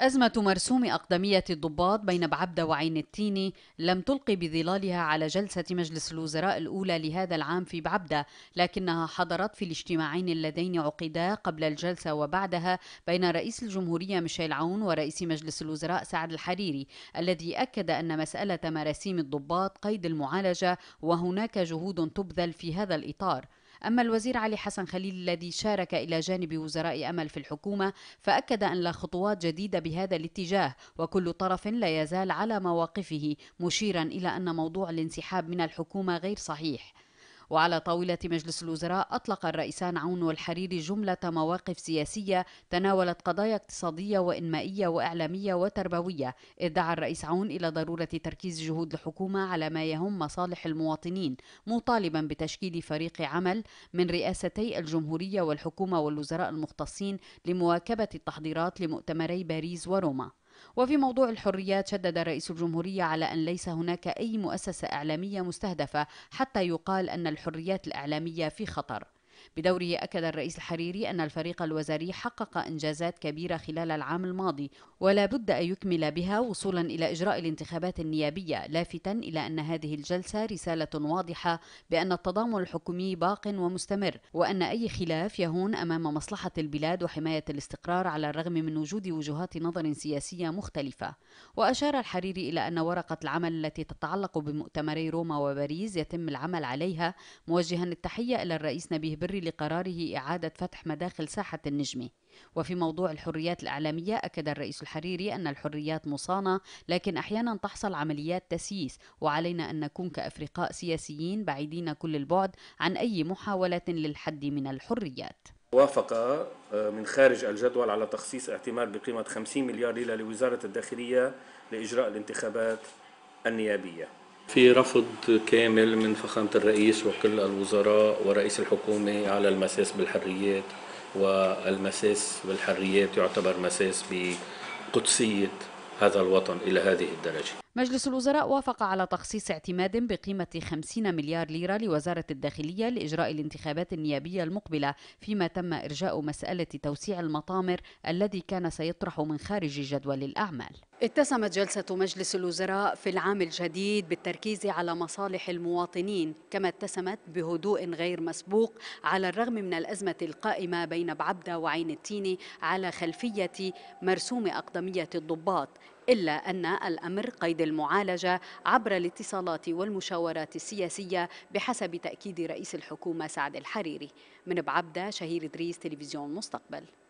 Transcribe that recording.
أزمة مرسوم أقدمية الضباط بين بعبدة وعين التيني لم تلقي بظلالها على جلسة مجلس الوزراء الأولى لهذا العام في بعبدة، لكنها حضرت في الاجتماعين اللذين عقدا قبل الجلسة وبعدها بين رئيس الجمهورية ميشيل عون ورئيس مجلس الوزراء سعد الحريري، الذي أكد أن مسألة مراسيم الضباط قيد المعالجة وهناك جهود تبذل في هذا الإطار. أما الوزير علي حسن خليل الذي شارك إلى جانب وزراء أمل في الحكومة فأكد أن لا خطوات جديدة بهذا الاتجاه وكل طرف لا يزال على مواقفه مشيرا إلى أن موضوع الانسحاب من الحكومة غير صحيح وعلى طاولة مجلس الوزراء أطلق الرئيسان عون والحريري جملة مواقف سياسية تناولت قضايا اقتصادية وإنمائية وإعلامية وتربوية إذ دعا الرئيس عون إلى ضرورة تركيز جهود الحكومة على ما يهم مصالح المواطنين مطالبا بتشكيل فريق عمل من رئاستي الجمهورية والحكومة والوزراء المختصين لمواكبة التحضيرات لمؤتمري باريس وروما وفي موضوع الحريات شدد رئيس الجمهورية على أن ليس هناك أي مؤسسة إعلامية مستهدفة حتى يقال أن الحريات الإعلامية في خطر بدوره أكد الرئيس الحريري أن الفريق الوزاري حقق إنجازات كبيرة خلال العام الماضي ولا بد أن يكمل بها وصولا إلى إجراء الانتخابات النيابية لافتا إلى أن هذه الجلسة رسالة واضحة بأن التضامن الحكومي باق ومستمر وأن أي خلاف يهون أمام مصلحة البلاد وحماية الاستقرار على الرغم من وجود وجهات نظر سياسية مختلفة وأشار الحريري إلى أن ورقة العمل التي تتعلق بمؤتمري روما وباريس يتم العمل عليها موجها التحية إلى الرئيس نبيه بري الجبري لقراره إعادة فتح مداخل ساحة النجمة وفي موضوع الحريات الإعلامية أكد الرئيس الحريري أن الحريات مصانة لكن أحيانا تحصل عمليات تسييس وعلينا أن نكون كأفرقاء سياسيين بعيدين كل البعد عن أي محاولة للحد من الحريات وافق آه، من خارج الجدول على تخصيص اعتماد بقيمة 50 مليار ليرة لوزارة الداخلية لإجراء الانتخابات النيابية في رفض كامل من فخامة الرئيس وكل الوزراء ورئيس الحكومة على المساس بالحريات والمساس بالحريات يعتبر مساس بقدسية هذا الوطن إلى هذه الدرجة مجلس الوزراء وافق على تخصيص اعتماد بقيمة 50 مليار ليرة لوزارة الداخلية لإجراء الانتخابات النيابية المقبلة فيما تم إرجاء مسألة توسيع المطامر الذي كان سيطرح من خارج جدول الأعمال اتسمت جلسة مجلس الوزراء في العام الجديد بالتركيز على مصالح المواطنين كما اتسمت بهدوء غير مسبوق على الرغم من الأزمة القائمة بين بعبدة وعين التيني على خلفية مرسوم أقدمية الضباط إلا أن الأمر قيد المعالجة عبر الاتصالات والمشاورات السياسية بحسب تأكيد رئيس الحكومة سعد الحريري من بعبدة شهير إدريس تلفزيون مستقبل